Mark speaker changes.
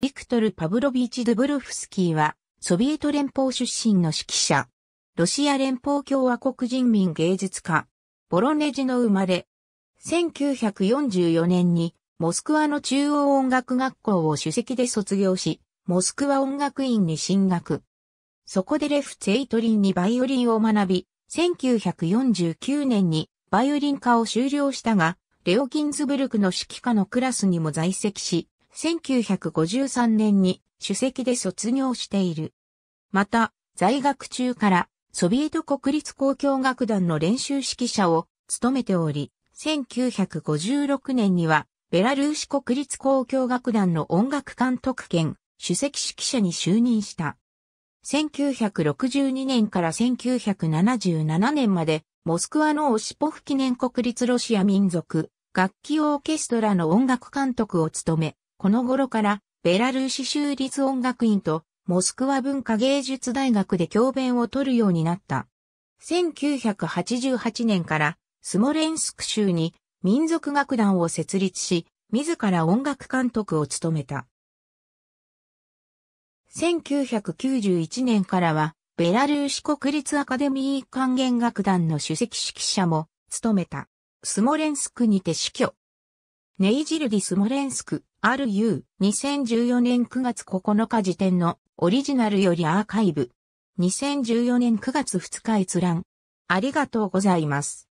Speaker 1: ビクトル・パブロビーチ・ドゥブルフスキーは、ソビエト連邦出身の指揮者。ロシア連邦共和国人民芸術家。ボロネジの生まれ。1944年に、モスクワの中央音楽学校を主席で卒業し、モスクワ音楽院に進学。そこでレフ・ツェイトリンにバイオリンを学び、1949年にバイオリン科を修了したが、レオ・ギンズブルクの指揮科のクラスにも在籍し、1953年に主席で卒業している。また、在学中からソビエト国立交響楽団の練習指揮者を務めており、1956年にはベラルーシ国立交響楽団の音楽監督兼主席指揮者に就任した。1962年から1977年までモスクワのオシポフ記念国立ロシア民族楽器オーケストラの音楽監督を務め、この頃からベラルーシ州立音楽院とモスクワ文化芸術大学で教鞭を取るようになった。1988年からスモレンスク州に民族楽団を設立し、自ら音楽監督を務めた。1991年からは、ベラルーシ国立アカデミー管弦楽団の首席指揮者も務めた。スモレンスクにて死去。ネイジルディ・スモレンスク、RU、2014年9月9日時点のオリジナルよりアーカイブ。2014年9月2日閲覧。ありがとうございます。